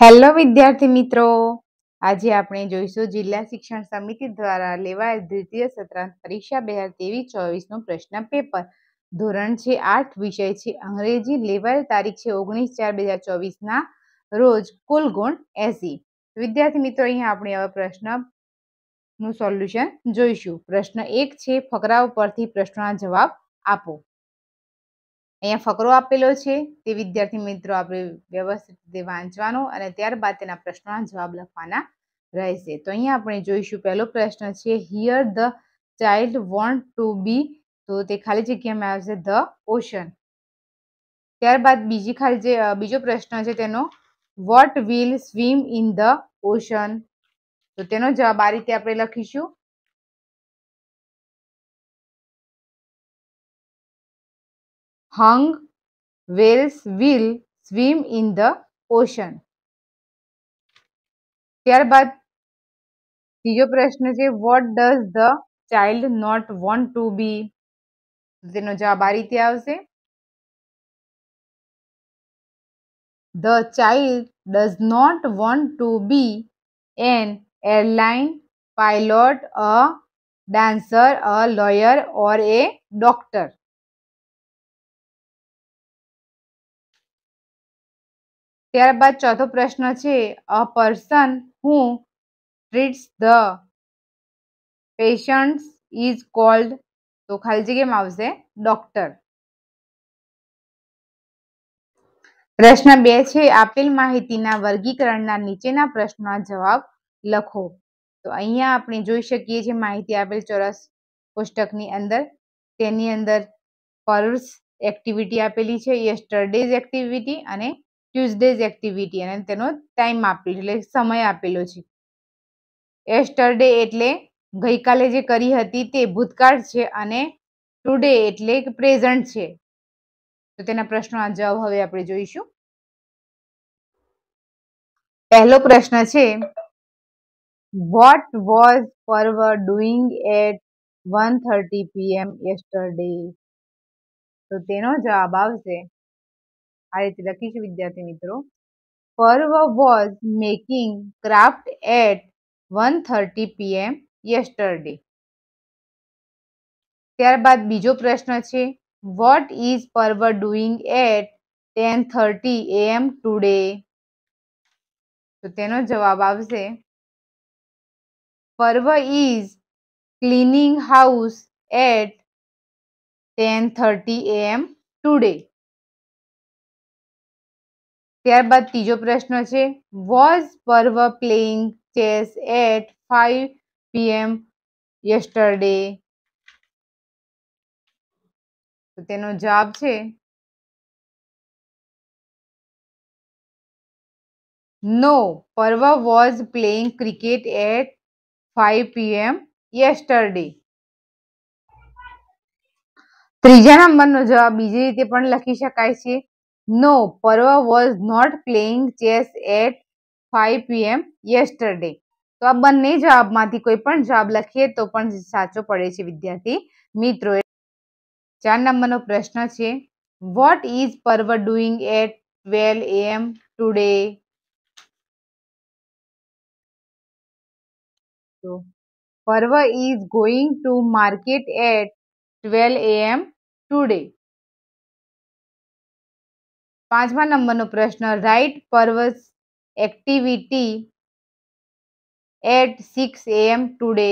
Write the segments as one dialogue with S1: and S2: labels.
S1: Hello વિદ્યાર્થી મિત્રો આજે આપણે જોઈશું જિલ્લા શિક્ષણ સમિતિ દ્વારા લેવાયેલ દ્વિતીય સત્રાંત પરીક્ષા બે હજાર તેવીસ ચોવીસનું પ્રશ્ન પેપર ધોરણ છે આઠ વિષય છે અંગ્રેજી લેવાયેલ તારીખ છે ઓગણીસ ચાર બે હજાર ચોવીસના રોજ કુલ ગુણ એસી વિદ્યાર્થી મિત્રો અહીંયા આપણે હવે પ્રશ્નનું સોલ્યુશન જોઈશું પ્રશ્ન એક છે ફકરા ઉપરથી પ્રશ્નના જવાબ આપો અહીંયા ફકરો આપેલો છે તે વિદ્યાર્થી મિત્રો આપણે વ્યવસ્થિત રીતે વાંચવાનો અને ત્યારબાદ તેના પ્રશ્નોના જવાબ લખવાના રહેશે તો અહીંયા આપણે જોઈશું પહેલો પ્રશ્ન છે here the child want to be તો તે ખાલી જગ્યામાં આવશે ધ ઓશન ત્યારબાદ બીજી ખાલી જે બીજો પ્રશ્ન છે તેનો what will swim in the ocean તો તેનો જવાબ આ રીતે
S2: આપણે લખીશું hung whales will swim in the
S1: ocean ત્યારબાદ ત્રીજો પ્રશ્ન છે what does the child not want to be તેનો જવાબ આ રીતે આવશે the child does not want to be an airline pilot a dancer a lawyer or a doctor ત્યારબાદ ચોથો પ્રશ્ન છે a person who treats the patients is called તો ખાલી જગ્યામાં આવશે ડોક્ટર પ્રશ્ન બે છે આપેલ માહિતીના વર્ગીકરણના નીચેના પ્રશ્નના જવાબ લખો તો અહીંયા આપણે જોઈ શકીએ છીએ માહિતી આપેલ ચોરસ પુસ્તકની અંદર તેની અંદર પર્સ એક્ટિવિટી આપેલી છે યસ્ટરડેઝ એક્ટિવિટી અને ટ્યુઝડેઝ એક્ટિવિટી અને તેનો ટાઈમ આપેલો એટલે સમય આપેલો છે એસ્ટરડે એટલે ગઈકાલે જે કરી હતી તે ભૂતકાળ છે અને ટુડે એટલે પ્રેઝન્ટ છે તો તેના પ્રશ્નોના જવાબ હવે આપણે જોઈશું પહેલો પ્રશ્ન છે what was father doing at one thirty PM yesterday તો તેનો જવાબ આવશે આ રીતે લખીશું વિદ્યાર્થી મિત્રો Parv was making craft at one thirty PM yesterday ત્યારબાદ બીજો પ્રશ્ન છે what is Parv doing at ten thirty AM today તો તેનો જવાબ આવશે
S2: Parv is cleaning house at ten
S1: thirty AM today ત્યારબાદ ત્રીજો પ્રશ્ન છે was Parv playing chess at five PM yesterday
S2: તો તેનો જવાબ છે
S1: no Parv was playing cricket at five PM yesterday ત્રીજા નંબરનો જવાબ બીજી રીતે પણ લખી શકાય છે No, Parva was not playing chess at 5 p.m. yesterday. तो अब बनने जवाब माथी कोई पन जवाब लिखिए तो पन साचो पढ़े ची विद्यार्थी मित्रों चार नंबर नो प्रश्न What is Parva doing at 12 a.m. today? Parva is going to market at 12 a.m. today. पांचमा नंबर नो प्रश्न write
S2: Parv's activity at six A M today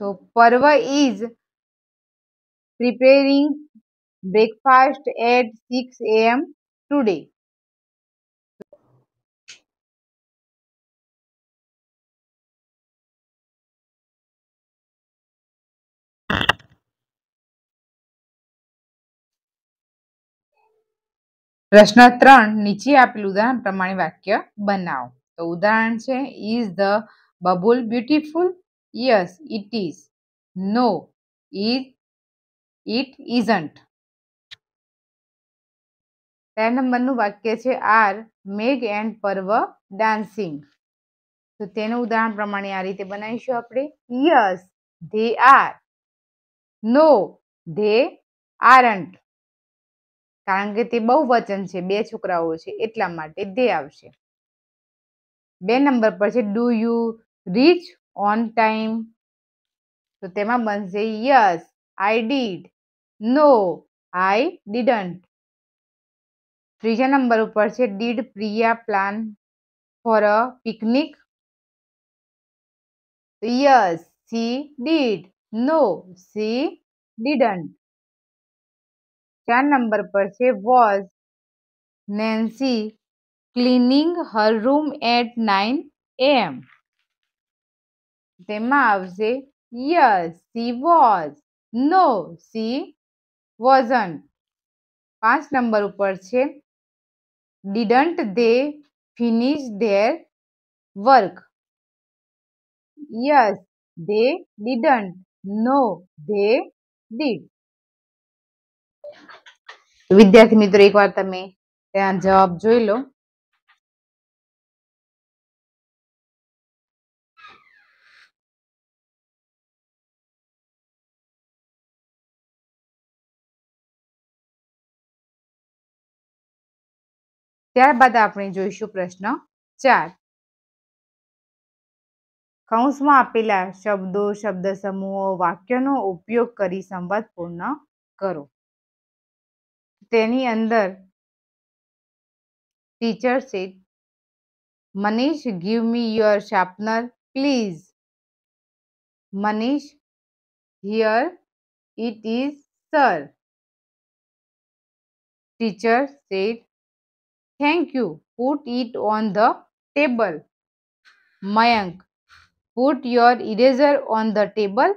S2: तो Parv is preparing breakfast at six A M today
S1: પ્રશ્ન ત્રણ નીચે આપેલું ઉદાહરણ પ્રમાણે વાક્ય બનાવો તો ઉદાહરણ છે is the bubble beautiful yes it is no is it isn't તેર નંબરનું વાક્ય છે આર મેઘ એન્ડ પર્વ ડાન્સિંગ તો તેનું ઉદાહરણ પ્રમાણે આ રીતે બનાવીશું આપણે yes they are no they aren't કારણ કે તે બહુ વચન છે બે છોકરાઓ છે એટલા માટે દે આવશે બે નંબર પર છે do you reach on time તો તેમાં બનશે yes I did no I didn't ત્રીજા નંબર ઉપર છે did Priya plan for a picnic yes she did no she didn't ચાર નંબર પર છે was Nancy cleaning her room at nine AM તેમાં આવશે yes she was no she wasn't પાંચ number ઉપર છે didn't they finish their work yes they didn't
S2: no they did વિદ્યાર્થી મિત્રો એકવાર તમે ત્યાં જવાબ જોઈ લો ત્યારબાદ આપણે જોઈશું પ્રશ્ન ચાર
S1: કૌંસમાં આપેલા શબ્દો શબ્દ સમૂહો વાક્યનો ઉપયોગ કરી સંવાદ પૂર્ણ કરો તેની અંદર teacher said Manish give me your sharpener please Manish here it is sir teacher said thank you put it on the table Mayank put your eraser on the table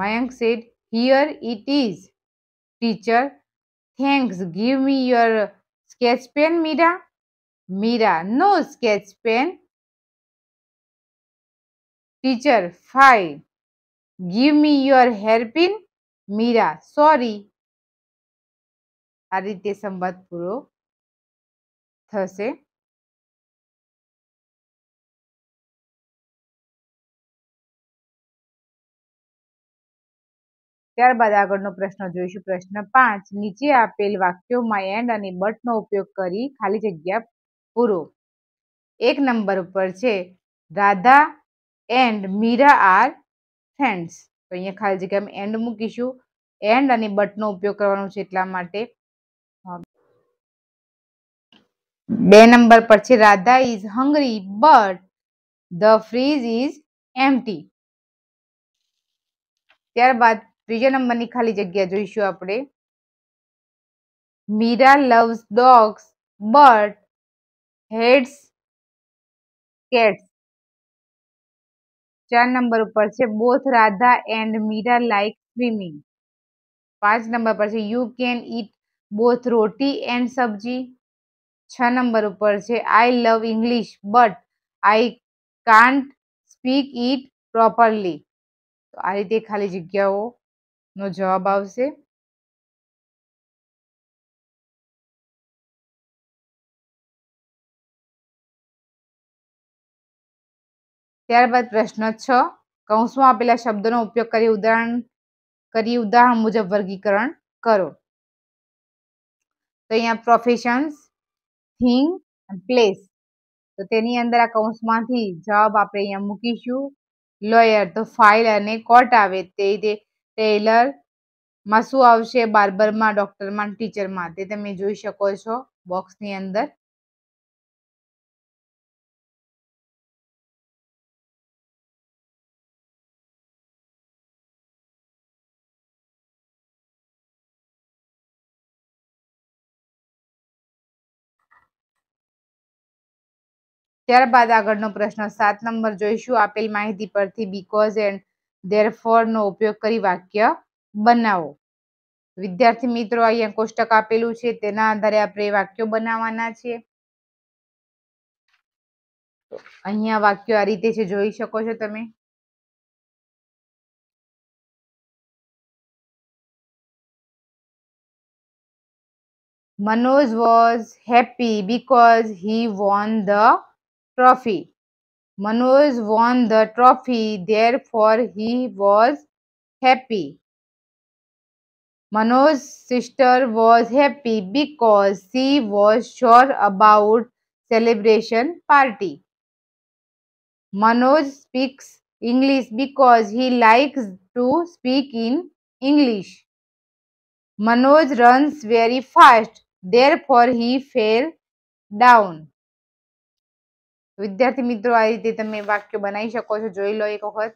S1: Mayank said here it is teacher thanks give me your sketch pen Meera Meera no sketch pen teacher fine
S2: give me your hairpin Meera sorry આ રીતે સંવાદ પૂરો થશે
S1: ત્યારબાદ આગળનો પ્રશ્ન જોઈશું પ્રશ્ન પાંચ નીચે આપેલ વાક્યોમાં એન્ડ અને બટનો ઉપયોગ કરી ખાલી જગ્યા પૂરો એક નંબર ઉપર છે Radha and Meera are friends તો અહીંયા ખાલી જગ્યામાં એન્ડ મૂકીશું એન્ડ અને બટનો ઉપયોગ કરવાનો છે એટલા માટે બે નંબર પર છે Radha is hungry but the fridge is empty ત્યારબાદ रिजम मनी खाली जगह जोईशो આપણે Meera loves dogs but hates cats ચાર નંબર ઉપર છે both Radha and Meera like swimming પાંચ નંબર પર છે you can eat both roti and sabzi છ નંબર ઉપર છે I love English but I can't speak it properly તો આ રીતે ખાલી જગ્યાઓ નો જવાબ આવશે ત્યારબાદ પ્રશ્ન છ કૌંસમાં આપેલા શબ્દોનો ઉપયોગ કરી ઉદાહરણ કરી ઉદાહરણ મુજબ વર્ગીકરણ કરો તો અહીંયા પ્રોફેશન્સ થિંગ પ્લેસ તો તેની અંદર આ કૌંસમાંથી જવાબ આપણે અહીંયા મૂકીશું લોયર તો ફાઇલ અને કોર્ટ આવે તે રીતે ટેલર માં શું આવશે બાર્બરમાં ડોક્ટરમાં ટીચરમાં તે તમે જોઈ શકો છો બોક્સની અંદર ત્યારબાદ આગળનો પ્રશ્ન સાત નંબર જોઈશું આપેલ માહિતી પરથી બીકોઝ એન્ડ ધેરફોરનો ઉપયોગ કરી વાક્ય બનાવો વિદ્યાર્થી મિત્રો અહીંયા કોષ્ટક આપેલું છે તેના આધારે આપણે વાક્યો બનાવવાના છે અહીંયા વાક્યો આ રીતે છે જોઈ શકો છો તમે Manoj was happy because he won the trophy Manoj won the trophy, therefore he was happy. Manoj's sister was happy because she was sure about celebration party. Manoj speaks English because he likes to speak in English. Manoj runs very fast, therefore he fell down. વિદ્યાર્થી મિત્રો આ રીતે તમે વાક્ય બનાવી શકો છો જોઈ લો એક વખત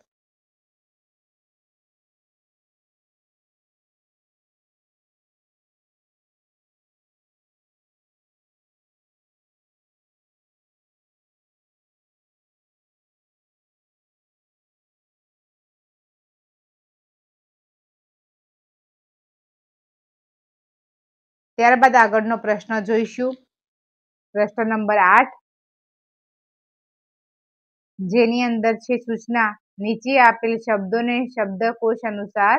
S1: ત્યારબાદ આગળનો પ્રશ્ન જોઈશું પ્રશ્ન નંબર આઠ જેની અંદર છે સૂચના નીચે આપેલ શબ્દોને શબ્દકોશ અનુસાર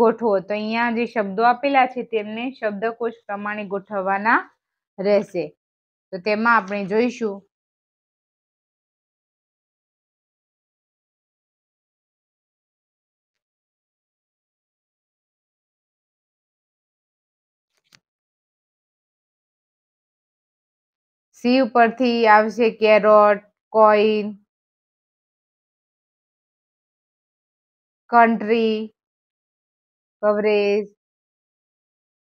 S1: ગોઠવો તો અહીંયા જે શબ્દો આપેલા છે તેમને શબ્દકોશ પ્રમાણે ગોઠવવાના રહેશે તો તેમાં આપણે જોઈશું
S2: સી ઉપરથી આવશે કેરોટ કોઈન
S1: કન્ટ્રી કવરેજ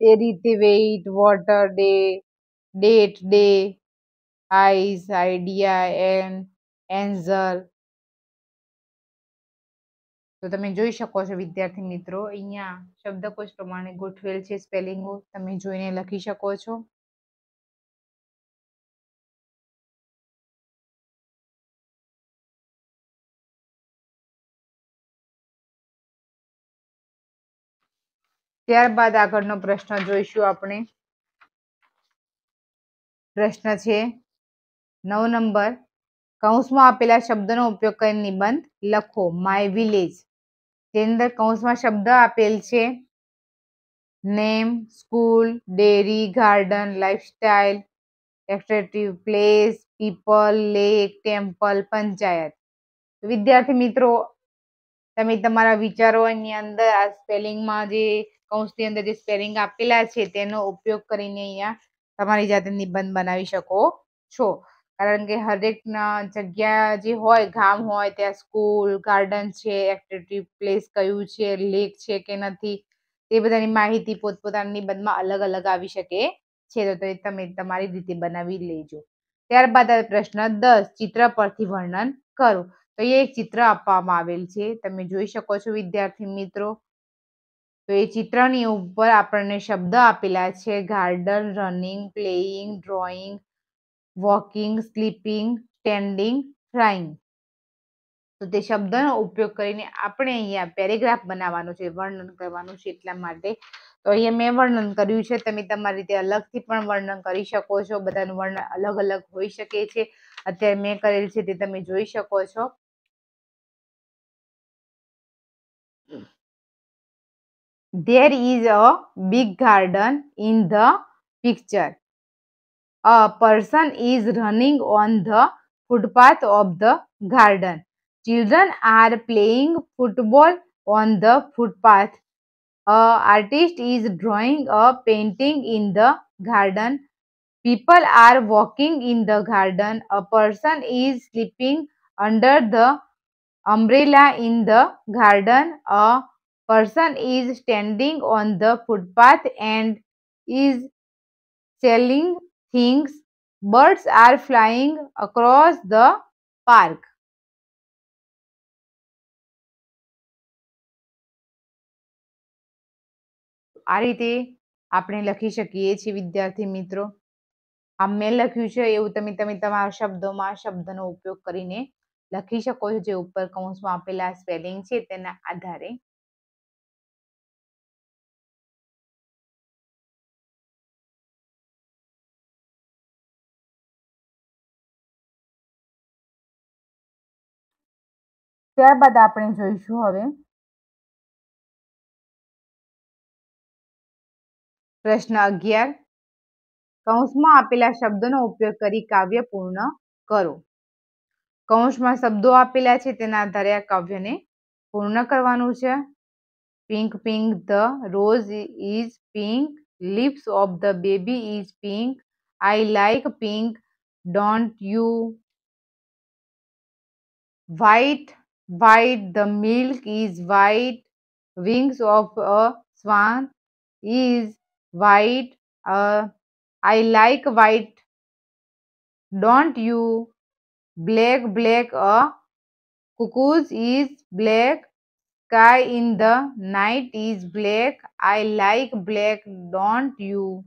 S1: એ રીતે weight water day date day ice idea an angel તો તમે જોઈ શકો છો વિદ્યાર્થી મિત્રો અહીંયા શબ્દકોશ પ્રમાણે ગોઠવેલ છે સ્પેલિંગો તમે જોઈને લખી શકો છો
S2: ત્યારબાદ આગળનો પ્રશ્ન જોઈશું
S1: આપણે પ્રશ્ન છે નવ નંબર કૌંસમાં આપેલા શબ્દનો ઉપયોગ કરી નિબંધ લખો માય વિલેજ તેની અંદર કૌંસમાં શબ્દ આપેલ છે name school dairy garden lifestyle activity place people lake temple panchayat વિદ્યાર્થી મિત્રો તમે તમારા વિચારોની અંદર આ સ્પેલિંગમાં જે કૌંસની અંદર જે સ્પેલિંગ આપેલા છે તેનો ઉપયોગ કરીને અહીંયા તમારી જાતે નિબંધ બનાવી શકો છો કારણ કે હરેક જગ્યા જે હોય ગામ હોય ત્યાં સ્કૂલ ગાર્ડન છે એક્ટિવિટી પ્લેસ કયું છે લેક છે કે નથી તે બધાની માહિતી પોતપોતાના નિબંધમાં અલગ અલગ આવી શકે છે તો તમે તમારી રીતે બનાવી લેજો ત્યારબાદ પ્રશ્ન દસ ચિત્ર પરથી વર્ણન કરો તો એ એક ચિત્ર આપવામાં આવેલ છે તમે જોઈ શકો છો વિદ્યાર્થી મિત્રો તો એ ચિત્રની ઉપર આપણને શબ્દ આપેલા છે garden running playing drawing walking sleeping standing flying તો તે શબ્દનો ઉપયોગ કરીને આપણે અહીંયા પેરેગ્રાફ બનાવવાનો છે વર્ણન કરવાનું છે એટલા માટે તો અહીંયા મેં વર્ણન કર્યું છે તમે તમારી રીતે અલગથી પણ વર્ણન કરી શકો છો બધાનું વર્ણન અલગ અલગ હોઈ શકે છે અત્યારે મેં કરેલ છે તે તમે જોઈ શકો છો There is a big garden in the picture. A person is running on the footpath of the garden. Children are playing football on the footpath. A artist is drawing a painting in the garden. People are walking in the garden. A person is sleeping under the umbrella in the garden. A person is standing on the footpath and is selling things. Birds are flying
S2: across the park.
S1: આ રીતે આપણે લખી શકીએ છીએ વિદ્યાર્થી મિત્રો આ મેં લખ્યું છે એવું તમે તમે તમારા શબ્દોમાં શબ્દનો ઉપયોગ કરીને લખી શકો છો જે ઉપર કૌંસમાં આપેલા સ્પેલિંગ છે તેના
S2: આધારે ત્યારબાદ આપણે જોઈશું હવે પ્રશ્ન
S1: અગિયાર કૌંસમાં આપેલા શબ્દોનો ઉપયોગ કરી કાવ્ય પૂર્ણ કરો કૌંસમાં શબ્દો આપેલા છે તેના આધારે આ કાવ્યને પૂર્ણ કરવાનું છે pink pink the rose is pink lips of the baby is pink I like pink don't you white white. The milk is white. Wings of a swan is white. Uh, I like white. Don't you? Black, black. A uh, cuckoo's is black. Sky in the night is black. I like black. Don't you?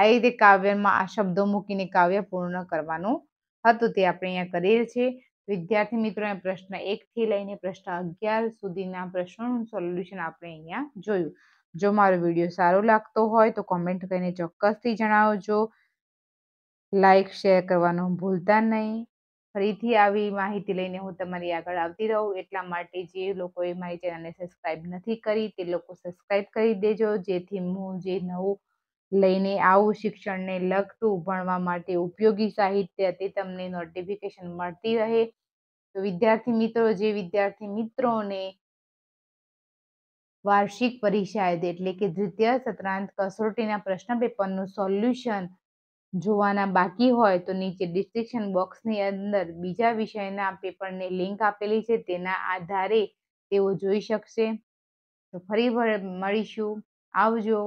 S1: આ રીતે કાવ્યમાં આ શબ્દો મૂકીને કાવ્ય પૂર્ણ કરવાનું હતું તે આપણે અહીંયા કરેલ છે વિદ્યાર્થી મિત્રોને પ્રશ્ન એકથી લઈને પ્રશ્ન અગિયાર સુધીના પ્રશ્નોનું સોલ્યુશન આપણે અહીંયા જોયું જો મારો વિડીયો સારો લાગતો હોય તો કોમેન્ટ કરીને ચોક્કસથી જણાવજો લાઈક શેર કરવાનું ભૂલતા નહીં ફરીથી આવી માહિતી લઈને હું તમારી આગળ આવતી રહું એટલા માટે જે લોકોએ મારી ચેનલને સબસ્ક્રાઈબ નથી કરી તે લોકો સબસ્ક્રાઈબ કરી દેજો જેથી હું જે નવું લઈને આવું શિક્ષણને લગતું ભણવા માટે ઉપયોગી સાહિત્ય તે તમને નોટિફિકેશન મળતી રહે તો વિદ્યાર્થી મિત્રો જે વિદ્યાર્થી મિત્રોને વાર્ષિક પરિષદ એટલે કે દ્વિતીય સત્રાંત કસોટીના પ્રશ્ન પેપરનું સોલ્યુશન જોવાના બાકી હોય તો નીચે ડિસ્ક્રિપ્શન બોક્સની અંદર બીજા વિષયના પેપરની લિંક આપેલી છે તેના આધારે તેઓ જોઈ શકશે તો ફરી મળીશું આવજો